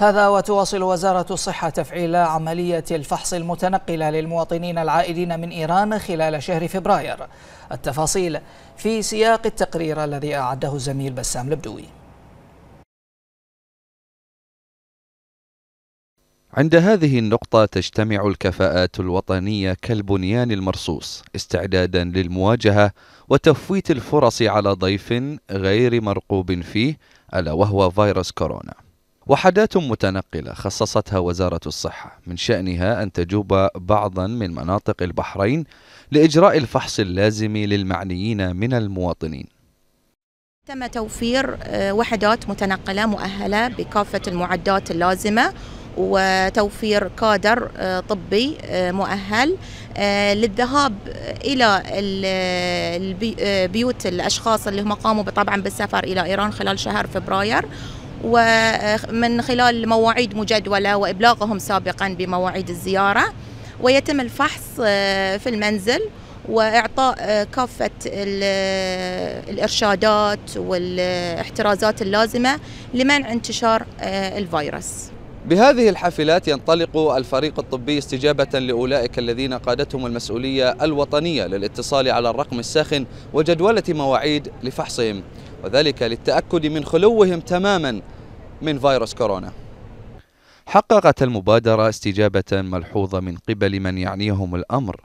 هذا وتواصل وزارة الصحة تفعيل عملية الفحص المتنقلة للمواطنين العائدين من إيران خلال شهر فبراير التفاصيل في سياق التقرير الذي أعده الزميل بسام لبدوي عند هذه النقطة تجتمع الكفاءات الوطنية كالبنيان المرصوص استعدادا للمواجهة وتفويت الفرص على ضيف غير مرقوب فيه ألا وهو فيروس كورونا وحدات متنقلة خصصتها وزارة الصحة من شأنها أن تجوب بعضا من مناطق البحرين لإجراء الفحص اللازم للمعنيين من المواطنين تم توفير آه، وحدات متنقلة مؤهلة بكافة المعدات اللازمة وتوفير كادر آه، طبي آه، مؤهل للذهاب الى بيوت الاشخاص اللي هم قاموا طبعا بالسفر الى ايران خلال شهر فبراير ومن خلال مواعيد مجدولة وإبلاغهم سابقا بمواعيد الزيارة ويتم الفحص آه، في المنزل واعطاء آه، كافه آه، الارشادات والاحترازات اللازمه لمنع انتشار الفيروس بهذه الحافلات ينطلق الفريق الطبي استجابة لأولئك الذين قادتهم المسؤولية الوطنية للاتصال على الرقم الساخن وجدولة مواعيد لفحصهم وذلك للتأكد من خلوهم تماما من فيروس كورونا حققت المبادرة استجابة ملحوظة من قبل من يعنيهم الأمر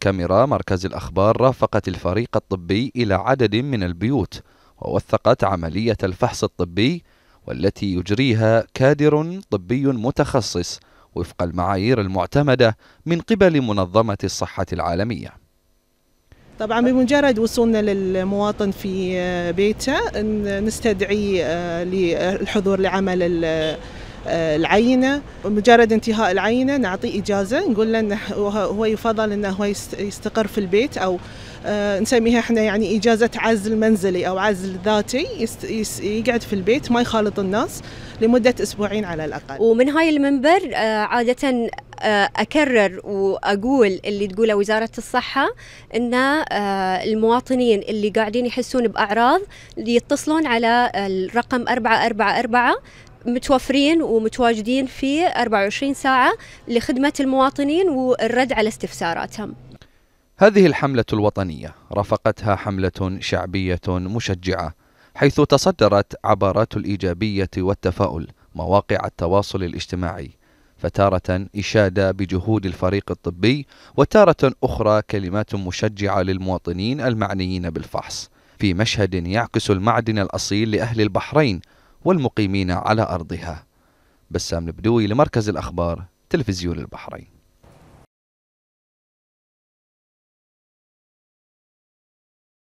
كاميرا مركز الأخبار رافقت الفريق الطبي إلى عدد من البيوت ووثقت عملية الفحص الطبي والتي يجريها كادر طبي متخصص وفق المعايير المعتمدة من قبل منظمة الصحة العالمية طبعا بمجرد وصولنا للمواطن في آه، بيته نستدعي آه، للحضور لعمل آه، العينه مجرد انتهاء العينه نعطيه اجازه نقول له انه هو يفضل انه هو يستقر في البيت او آه، نسميها احنا يعني اجازه عزل منزلي او عزل ذاتي يقعد في البيت ما يخالط الناس لمده اسبوعين على الاقل. ومن هاي المنبر آه، عاده اكرر واقول اللي تقوله وزاره الصحه ان المواطنين اللي قاعدين يحسون باعراض يتصلون على الرقم 444 متوفرين ومتواجدين في 24 ساعة لخدمة المواطنين والرد على استفساراتهم هذه الحملة الوطنية رافقتها حملة شعبية مشجعة حيث تصدرت عبارات الإيجابية والتفاؤل مواقع التواصل الاجتماعي فتارة إشادة بجهود الفريق الطبي وتارة أخرى كلمات مشجعة للمواطنين المعنيين بالفحص في مشهد يعكس المعدن الأصيل لأهل البحرين والمقيمين على أرضها بسام البدوي لمركز الأخبار تلفزيون البحرين